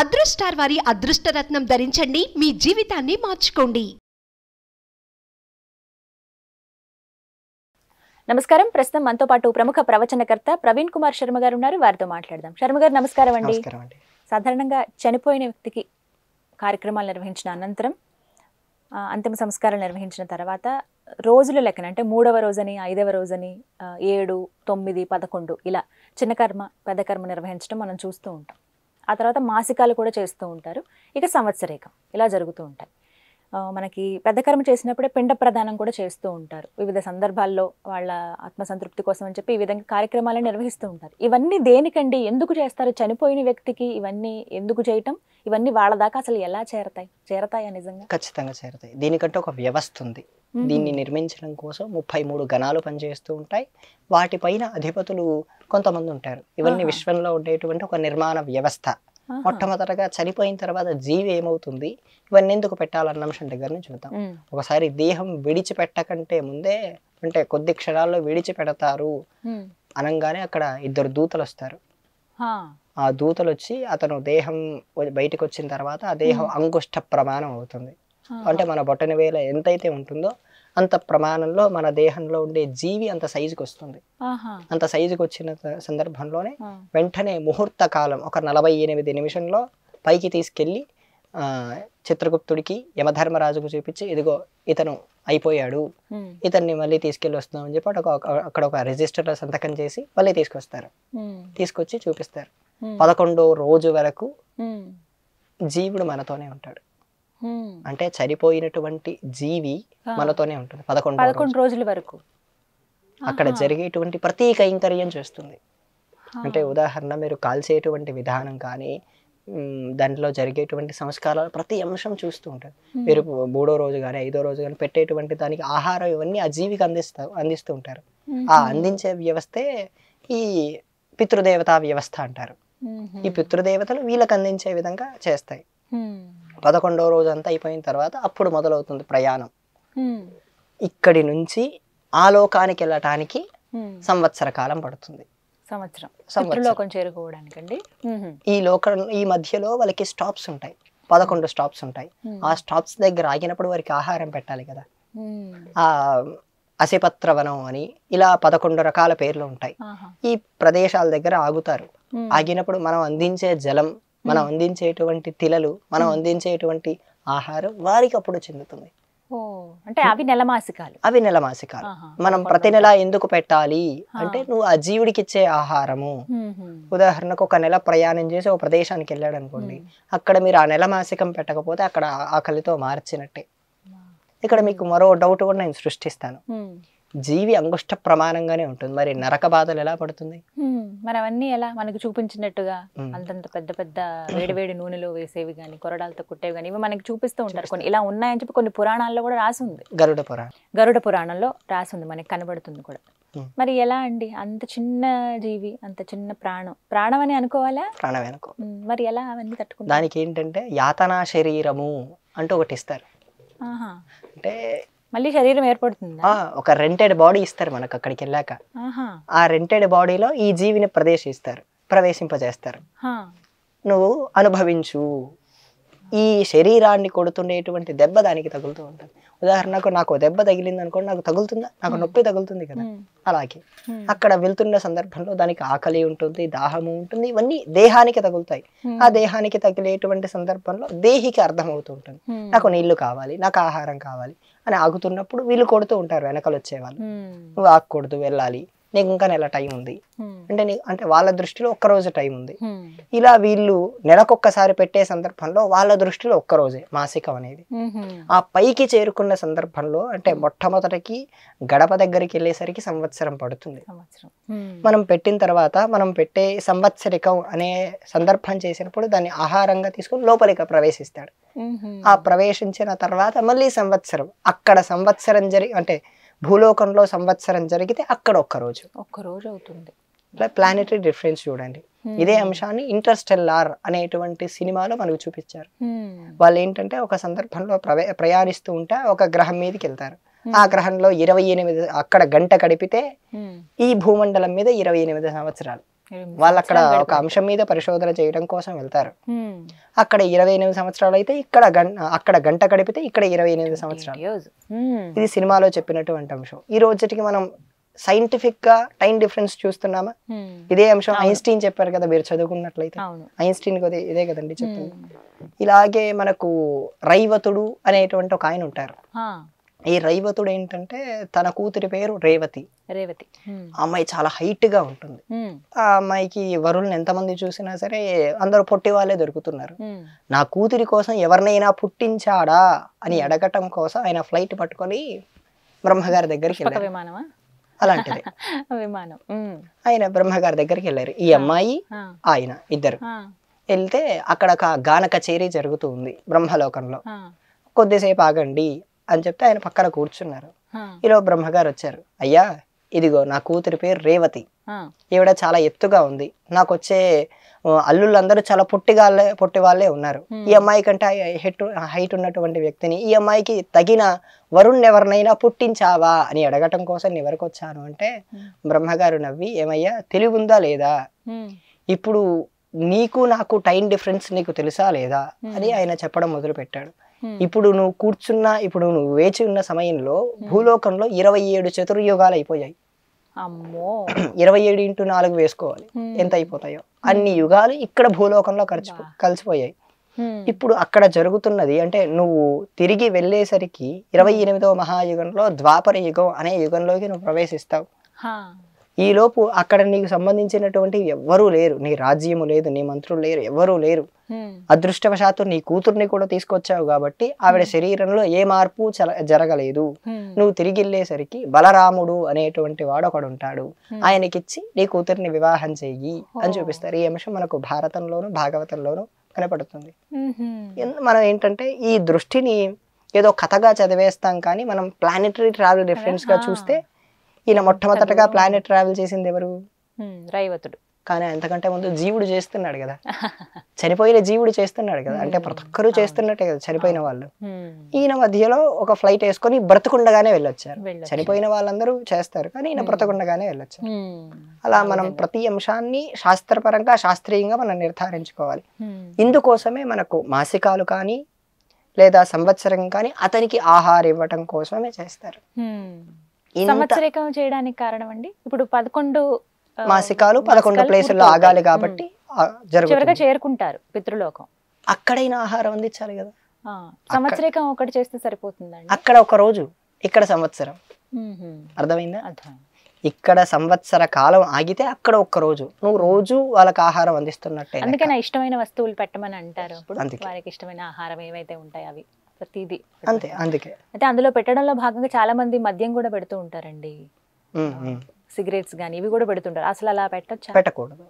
అదృష్టార్ వారి అదృష్టరత్నం ధరించండి మీ జీవితాన్ని మార్చుకోండి నమస్కారం ప్రస్తుతం మనతో పాటు ప్రముఖ ప్రవచనకర్త ప్రవీణ్ కుమార్ శర్మ గారు ఉన్నారు వారితో మాట్లాడదాం శర్మ గారు నమస్కారం అండి సాధారణంగా చనిపోయిన వ్యక్తికి కార్యక్రమాలు నిర్వహించిన అనంతరం అంతిమ సంస్కారాలు నిర్వహించిన తర్వాత రోజుల లెక్కన అంటే మూడవ రోజని ఐదవ రోజని ఏడు తొమ్మిది పదకొండు ఇలా చిన్న కర్మ పెద్ద కర్మ నిర్వహించడం మనం చూస్తూ ఉంటాం ఆ తర్వాత మాసికాలు కూడా చేస్తూ ఉంటారు ఇక సంవత్సరేకం ఇలా జరుగుతూ ఉంటాయి మనకి పెద్ద కర్మ చేసినప్పుడే పిండ ప్రదానం కూడా చేస్తూ ఉంటారు వివిధ సందర్భాల్లో వాళ్ళ ఆత్మసంతృప్తి కోసం అని చెప్పి ఈ విధంగా కార్యక్రమాలను నిర్వహిస్తూ ఉంటారు ఇవన్నీ దేనికండి ఎందుకు చేస్తారు చనిపోయిన వ్యక్తికి ఇవన్నీ ఎందుకు చేయటం ఇవన్నీ వాళ్ళ దాకా అసలు ఎలా చేరతాయి చేరతాయా నిజంగా ఖచ్చితంగా చేరతాయి దీనికంటే ఒక వ్యవస్థ ఉంది దీన్ని నిర్మించడం కోసం ముప్పై మూడు గణాలు పనిచేస్తూ ఉంటాయి వాటిపైన అధిపతులు కొంతమంది ఉంటారు ఇవన్నీ విశ్వంలో ఉండేటువంటి ఒక నిర్మాణ వ్యవస్థ మొట్టమొదటగా చనిపోయిన తర్వాత జీవి ఏమవుతుంది ఇవన్నీ ఎందుకు పెట్టాలన్న అంశం దగ్గర నుంచి చూద్దాం ఒకసారి దేహం విడిచిపెట్టకంటే ముందే అంటే కొద్ది క్షణాల్లో విడిచిపెడతారు అనగానే అక్కడ ఇద్దరు దూతలు వస్తారు ఆ దూతలు వచ్చి అతను దేహం బయటకు వచ్చిన తర్వాత ఆ దేహం అంకుష్ట ప్రమాణం అవుతుంది అంటే మన బొట్టని వేల ఎంతైతే ఉంటుందో అంత ప్రమాణంలో మన దేహంలో ఉండే జీవి అంత సైజుకి వస్తుంది అంత సైజుకి వచ్చిన సందర్భంలోనే వెంటనే ముహూర్త కాలం ఒక నలభై ఎనిమిది నిమిషంలో పైకి తీసుకెళ్ళి చిత్రగుప్తుడికి యమధర్మరాజుకు చూపించి ఇదిగో ఇతను అయిపోయాడు ఇతన్ని మళ్ళీ తీసుకెళ్ళి అని చెప్పి ఒక అక్కడ ఒక రిజిస్టర్లో సంతకం చేసి మళ్ళీ తీసుకొస్తారు తీసుకొచ్చి చూపిస్తారు పదకొండో రోజు వరకు జీవుడు మనతోనే ఉంటాడు అంటే చనిపోయినటువంటి జీవి మనతోనే ఉంటుంది పదకొండు పదకొండు రోజుల వరకు అక్కడ జరిగేటువంటి ప్రతి కైంకర్యం చేస్తుంది అంటే ఉదాహరణ మీరు కాల్చేటువంటి విధానం కానీ దాంట్లో జరిగేటువంటి సంస్కారాలు ప్రతి అంశం చూస్తూ ఉంటారు మీరు మూడో రోజు కానీ ఐదో రోజు కానీ పెట్టేటువంటి దానికి ఆహారం ఇవన్నీ ఆ జీవికి అందిస్తారు అందిస్తూ ఉంటారు ఆ అందించే వ్యవస్థే ఈ పితృదేవతా వ్యవస్థ అంటారు ఈ పితృదేవతలు వీళ్ళకి అందించే విధంగా చేస్తాయి పదకొండవ రోజు అంతా అయిపోయిన తర్వాత అప్పుడు మొదలవుతుంది ప్రయాణం ఇక్కడి నుంచి ఆ లోకానికి వెళ్ళటానికి సంవత్సర కాలం పడుతుంది సంవత్సరం చేరుకోవడానికండి ఈ లోక ఈ మధ్యలో వాళ్ళకి స్టాప్స్ ఉంటాయి పదకొండు స్టాప్స్ ఉంటాయి ఆ స్టాప్స్ దగ్గర ఆగినప్పుడు వారికి ఆహారం పెట్టాలి కదా ఆ అసిపత్రవనం అని ఇలా పదకొండు రకాల పేర్లు ఉంటాయి ఈ ప్రదేశాల దగ్గర ఆగుతారు ఆగినప్పుడు మనం అందించే జలం మనం అందించేటువంటి తిలలు మనం అందించేటువంటి ఆహారం వారికి అప్పుడు చెందుతుంది అంటే అవి నెలమాసికాలు అవి నెలమాసికాలు మనం ప్రతి నెల ఎందుకు పెట్టాలి అంటే నువ్వు ఆ జీవుడికి ఇచ్చే ఆహారము ఉదాహరణకు ఒక నెల ప్రయాణం చేసి ఒక ప్రదేశానికి వెళ్ళాడు అనుకోండి అక్కడ మీరు ఆ నెల మాసికం పెట్టకపోతే అక్కడ ఆకలితో మార్చినట్టే ఇక్కడ మీకు మరో డౌట్ కూడా నేను సృష్టిస్తాను జీవి అంగుష్ట ప్రమాణంగానే ఉంటుంది మరి నరక బాధలు ఎలా పడుతుంది మరి అవన్నీ ఎలా మనకు చూపించినట్టుగా అంతంత పెద్ద పెద్ద వేడివేడి నూనెలో వేసేవి కానీ కొరడాలతో కుట్టేవి కానీ ఇవి మనకి చూపిస్తూ ఉంటారు కొన్ని ఇలా ఉన్నాయని చెప్పి కొన్ని పురాణాల్లో కూడా రాసి ఉంది గరుడ పురాణం గరుడ పురాణంలో రాసి ఉంది మనకి కనబడుతుంది కూడా మరి ఎలా అండి అంత చిన్న జీవి అంత చిన్న ప్రాణం ప్రాణం అని అనుకోవాలా ప్రాణం అనుకో మరి ఎలా అవన్నీ తట్టుకుంటారు దానికి ఏంటంటే యాతనా శరీరము అంటూ ఒకటి ఇస్తారు అంటే మళ్ళీ శరీరం ఏర్పడుతుంది ఒక రెంటెడ్ బాడీ ఇస్తారు మనకు అక్కడికి వెళ్ళాక ఆ రెంటెడ్ బాడీలో ఈ జీవిని ప్రవేశిస్తారు ప్రవేశింపజేస్తారు నువ్వు అనుభవించు ఈ శరీరాన్ని కొడుతుండేటువంటి దెబ్బ దానికి తగులుతూ ఉంటుంది ఉదాహరణకు నాకు దెబ్బ తగిలింది అనుకోండి నాకు తగులుతుందా నాకు నొప్పి తగులుతుంది కదా అలాగే అక్కడ వెళ్తున్న సందర్భంలో దానికి ఆకలి ఉంటుంది దాహము ఉంటుంది ఇవన్నీ దేహానికి తగులుతాయి ఆ దేహానికి తగిలేటువంటి సందర్భంలో దేహికి అర్థమవుతూ ఉంటుంది నాకు నీళ్లు కావాలి నాకు ఆహారం కావాలి అని ఆగుతున్నప్పుడు వీళ్ళు కొడుతూ ఉంటారు వెనకలు వచ్చేవాళ్ళు నువ్వు ఆకూడదు వెళ్ళాలి నీకు ఇంకా నెల టైం ఉంది అంటే నీ అంటే వాళ్ళ దృష్టిలో ఒక్క రోజు టైం ఉంది ఇలా వీళ్ళు నెలకొక్కసారి పెట్టే సందర్భంలో వాళ్ళ దృష్టిలో ఒక్క రోజే మాసికం అనేది ఆ పైకి చేరుకున్న సందర్భంలో అంటే మొట్టమొదటికి గడప దగ్గరికి వెళ్ళేసరికి సంవత్సరం పడుతుంది మనం పెట్టిన తర్వాత మనం పెట్టే సంవత్సరికం అనే సందర్భం చేసినప్పుడు దాన్ని ఆహారంగా తీసుకుని లోపలికి ప్రవేశిస్తాడు ఆ ప్రవేశించిన తర్వాత మళ్ళీ సంవత్సరం అక్కడ సంవత్సరం జరి అంటే భూలోకంలో సంవత్సరం జరిగితే అక్కడ ఒక్కరోజు ఒక్కరోజు అవుతుంది ఇలా ప్లానెటరీ డిఫరెన్స్ చూడండి hmm. ఇదే అంశాన్ని ఇంటర్స్టెల్లార్ అనేటువంటి సినిమాలో మనకు చూపించారు hmm. వాళ్ళు ఏంటంటే ఒక సందర్భంలో ప్రయాణిస్తూ ఉంటే ఒక గ్రహం మీదకి వెళ్తారు hmm. ఆ గ్రహంలో ఇరవై ఎనిమిది అక్కడ గంట గడిపితే ఈ భూమండలం మీద ఇరవై ఎనిమిది సంవత్సరాలు వాళ్ళు అక్కడ ఒక అంశం మీద పరిశోధన చేయడం కోసం వెళ్తారు అక్కడ ఇరవై ఎనిమిది సంవత్సరాలు అయితే ఇక్కడ అక్కడ గంట గడిపితే ఇక్కడ ఇరవై ఎనిమిది సంవత్సరాలు ఇది సినిమాలో చెప్పినటువంటి అంశం ఈ రోజుకి మనం సైంటిఫిక్ గా టైం డిఫరెన్స్ చూస్తున్నామా ఇదే అంశం ఐన్స్టీన్ చెప్పారు కదా మీరు చదువుకున్నట్లయితే ఐన్స్టీన్ ఇదే కదండి చెప్పింది ఇలాగే మనకు రైవతుడు అనేటువంటి ఒక ఆయన ఉంటారు ఈ రైవతుడు ఏంటంటే తన కూతురి పేరు రేవతి రేవతి ఆ అమ్మాయి చాలా హైట్ గా ఉంటుంది ఆ అమ్మాయికి వరుల్ని ఎంతమంది చూసినా సరే అందరు పొట్టి వాళ్ళే దొరుకుతున్నారు నా కూతురి కోసం ఎవరినైనా పుట్టించాడా అని అడగటం కోసం ఆయన ఫ్లైట్ పట్టుకొని బ్రహ్మగారి దగ్గరికి వెళ్ళారు అలాంటిది విమానం ఆయన బ్రహ్మగారి దగ్గరికి వెళ్ళారు ఈ అమ్మాయి ఆయన ఇద్దరు వెళ్తే అక్కడ ఒక గాన కచేరీ జరుగుతూ ఉంది బ్రహ్మలోకంలో కొద్దిసేపు ఆగండి అని చెప్తే ఆయన పక్కన కూర్చున్నారు ఈలో బ్రహ్మగారు వచ్చారు అయ్యా ఇదిగో నా కూతురి పేరు రేవతి ఈవిడ చాలా ఎత్తుగా ఉంది నాకు వచ్చే అల్లుళ్ళందరూ చాలా పుట్టిగా పుట్టి వాళ్ళే ఉన్నారు ఈ అమ్మాయి కంటే హెట్ హైట్ ఉన్నటువంటి వ్యక్తిని ఈ అమ్మాయికి తగిన వరుణ్ ఎవరినైనా పుట్టించావా అని అడగటం కోసం ఎవరికి వచ్చాను అంటే బ్రహ్మగారు నవ్వి ఏమయ్యా తెలివి ఉందా లేదా ఇప్పుడు నీకు నాకు టైం డిఫరెన్స్ నీకు తెలుసా లేదా అని ఆయన చెప్పడం మొదలు పెట్టాడు ఇప్పుడు నువ్వు కూర్చున్న ఇప్పుడు నువ్వు వేచి ఉన్న సమయంలో భూలోకంలో ఇరవై ఏడు చతుర్యుగాలు అయిపోయాయి అమ్మో ఇరవై ఏడు ఇంటూ నాలుగు వేసుకోవాలి ఎంత అయిపోతాయో అన్ని యుగాలు ఇక్కడ భూలోకంలో కలిసి కలిసిపోయాయి ఇప్పుడు అక్కడ జరుగుతున్నది అంటే నువ్వు తిరిగి వెళ్ళేసరికి ఇరవై ఎనిమిదవ మహాయుగంలో ద్వాపర యుగం అనే యుగంలోకి నువ్వు ప్రవేశిస్తావు ఈలోపు అక్కడ నీకు సంబంధించినటువంటి ఎవ్వరూ లేరు నీ రాజ్యము లేదు నీ మంత్రులు లేరు ఎవరూ లేరు అదృష్టవశాత్తు నీ కూతుర్ని కూడా తీసుకొచ్చావు కాబట్టి ఆవిడ శరీరంలో ఏ మార్పు జరగలేదు నువ్వు తిరిగి వెళ్ళేసరికి బలరాముడు అనేటువంటి వాడు ఒకడు ఉంటాడు ఆయనకిచ్చి నీ కూతుర్ని వివాహం చెయ్యి అని చూపిస్తారు ఈ అంశం మనకు భారతంలోను భాగవతంలోను కనపడుతుంది మనం ఏంటంటే ఈ దృష్టిని ఏదో కథగా చదివేస్తాం కానీ మనం ప్లానెటరీ ట్రావెల్ రిఫరెన్స్ గా చూస్తే ఈయన మొట్టమొదటగా ప్లానెట్ ట్రావెల్ చేసింది ఎవరు రైవతుడు కానీ అంతకంటే ముందు జీవుడు చేస్తున్నాడు కదా చనిపోయిన జీవుడు చేస్తున్నాడు కదా అంటే ప్రతి ఒక్కరూ చేస్తున్నట్టే కదా చనిపోయిన వాళ్ళు ఈయన మధ్యలో ఒక ఫ్లైట్ వేసుకొని బ్రతుకుండగానే వెళ్ళొచ్చారు చనిపోయిన వాళ్ళందరూ చేస్తారు కానీ ఈయన బ్రతకుండగానే వెళ్ళొచ్చారు అలా మనం ప్రతి అంశాన్ని శాస్త్రపరంగా శాస్త్రీయంగా మనం నిర్ధారించుకోవాలి ఇందుకోసమే మనకు మాసికాలు కానీ లేదా సంవత్సరం కానీ అతనికి ఆహారం ఇవ్వటం కోసమే చేస్తారు సంవత్సరికం చేయడానికి కారణం అండి ఇప్పుడు పదకొండు మాసికాలు పదకొండు ప్లేసుల్లో ఆగాలి కాబట్టి చివరిగా చేరుకుంటారు పితృలోకం అక్కడైనా ఆహారం అందించాలి కదా సంవత్సరం ఒకటి చేస్తే సరిపోతుందండి అక్కడ ఒక రోజు ఇక్కడ సంవత్సరం అర్థమైందా ఇక్కడ సంవత్సర కాలం ఆగితే అక్కడ ఒక్క రోజు నువ్వు రోజు వాళ్ళకి ఆహారం అందిస్తున్నట్టే అందుకే నా ఇష్టమైన వస్తువులు పెట్టమని అంటారు వారికి ఇష్టమైన ఆహారం ఏవైతే ఉంటాయి అవి ప్రతిదీ అంతే అందుకే అయితే అందులో పెట్టడంలో భాగంగా చాలా మంది మద్యం కూడా పెడుతూ ఉంటారండి సిగరెట్స్ కానీ ఇవి కూడా పెడుతుంటారు అసలు అలా పెట్టచ్చు పెట్టకూడదు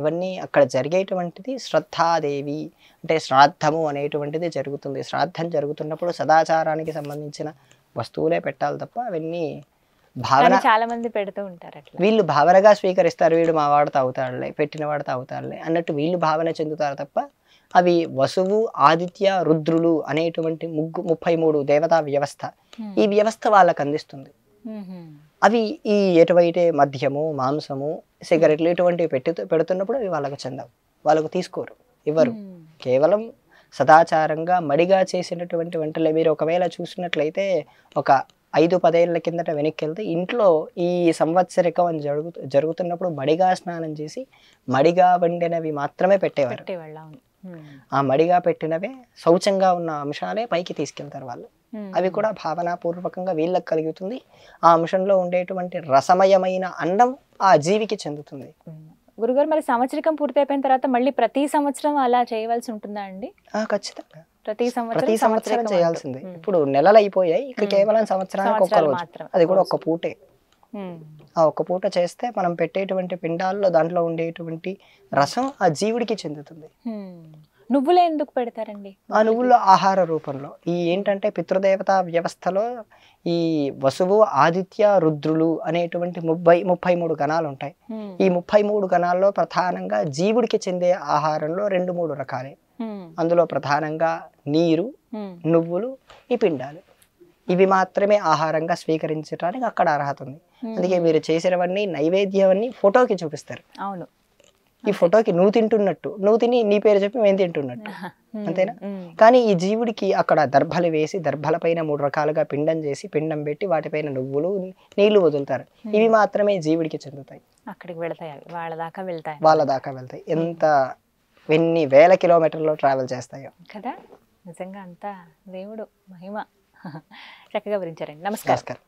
ఇవన్నీ అక్కడ జరిగేటువంటిది శ్రద్ధాదేవి అంటే శ్రాద్ధము అనేటువంటిది జరుగుతుంది శ్రాద్ధం జరుగుతున్నప్పుడు సదాచారానికి సంబంధించిన వస్తువులే పెట్టాలి తప్ప అవన్నీ భావన చాలా మంది పెడుతూ ఉంటారు అట్లా వీళ్ళు భావనగా స్వీకరిస్తారు వీడు మా వాడు తాగుతాడులే పెట్టిన వాడు తాగుతాడులే అన్నట్టు వీళ్ళు భావన చెందుతారు తప్ప అవి వసువు ఆదిత్య రుద్రులు అనేటువంటి ముగ్గు ముప్పై మూడు దేవతా వ్యవస్థ ఈ వ్యవస్థ వాళ్ళకు అందిస్తుంది అవి ఈ ఎటువైతే మద్యము మాంసము సిగరెట్లు ఇటువంటివి పెట్టి పెడుతున్నప్పుడు అవి వాళ్ళకు చెందవు వాళ్ళకు తీసుకోరు ఇవ్వరు కేవలం సదాచారంగా మడిగా చేసినటువంటి వంటలు మీరు ఒకవేళ చూసినట్లయితే ఒక ఐదు పదేళ్ల కిందట వెనక్కి వెళ్తే ఇంట్లో ఈ సంవత్సరికం అని జరుగు జరుగుతున్నప్పుడు మడిగా స్నానం చేసి మడిగా వండినవి మాత్రమే పెట్టేవారు ఆ మడిగా పెట్టినవే శౌచంగా ఉన్న అంశాలే పైకి తీసుకెళ్తారు వాళ్ళు అవి కూడా భావనాపూర్వకంగా వీళ్ళకి కలుగుతుంది ఆ అంశంలో ఉండేటువంటి రసమయమైన అన్నం ఆ జీవికి చెందుతుంది గురుగారు మరి సంవత్సరికం పూర్తి అయిపోయిన తర్వాత మళ్ళీ ప్రతి సంవత్సరం అలా చేయవలసి ఉంటుందా అండి ఖచ్చితంగా ప్రతి సంవత్సరం ప్రతి సంవత్సరం చేయాల్సిందే ఇప్పుడు నెలలు అయిపోయాయి ఇక కేవలం సంవత్సరానికి ఒక్క రోజు అది కూడా ఒక్క పూటే ఆ ఒక్క పూట చేస్తే మనం పెట్టేటువంటి పిండాల్లో దాంట్లో ఉండేటువంటి రసం ఆ జీవుడికి చెందుతుంది నువ్వులు ఎందుకు పెడతారండి ఆ నువ్వులు ఆహార రూపంలో ఈ ఏంటంటే పితృదేవత వ్యవస్థలో ఈ వసువు ఆదిత్య రుద్రులు అనేటువంటి ముప్పై ముప్పై మూడు గణాలు ఉంటాయి ఈ ముప్పై మూడు గణాల్లో ప్రధానంగా జీవుడికి చెందే ఆహారంలో రెండు మూడు రకాలే అందులో ప్రధానంగా నీరు నువ్వులు ఈ పిండాలు ఇవి మాత్రమే ఆహారంగా స్వీకరించడానికి అక్కడ అర్హత ఉంది అందుకే మీరు చేసినవన్నీ నైవేద్యాన్ని ఫోటోకి చూపిస్తారు అవును ఈ ఫోటోకి నువ్వు తింటున్నట్టు నువ్వు తిని నీ పేరు చెప్పి మేము తింటున్నట్టు అంతేనా కానీ ఈ జీవుడికి అక్కడ దర్భలు వేసి దర్భల పైన మూడు రకాలుగా పిండం చేసి పిండం పెట్టి వాటిపైన నువ్వులు నీళ్లు వదులుతారు ఇవి మాత్రమే జీవుడికి చెందుతాయి అక్కడికి వెళతాయి వాళ్ళ దాకా వెళ్తాయి వాళ్ళ దాకా వెళ్తాయి ఎంత ఎన్ని వేల కిలోమీటర్లో ట్రావెల్ చేస్తాయో కదా నిజంగా అంతా దేవుడు మహిమ చక్కగా వివరించారండి నమస్కారం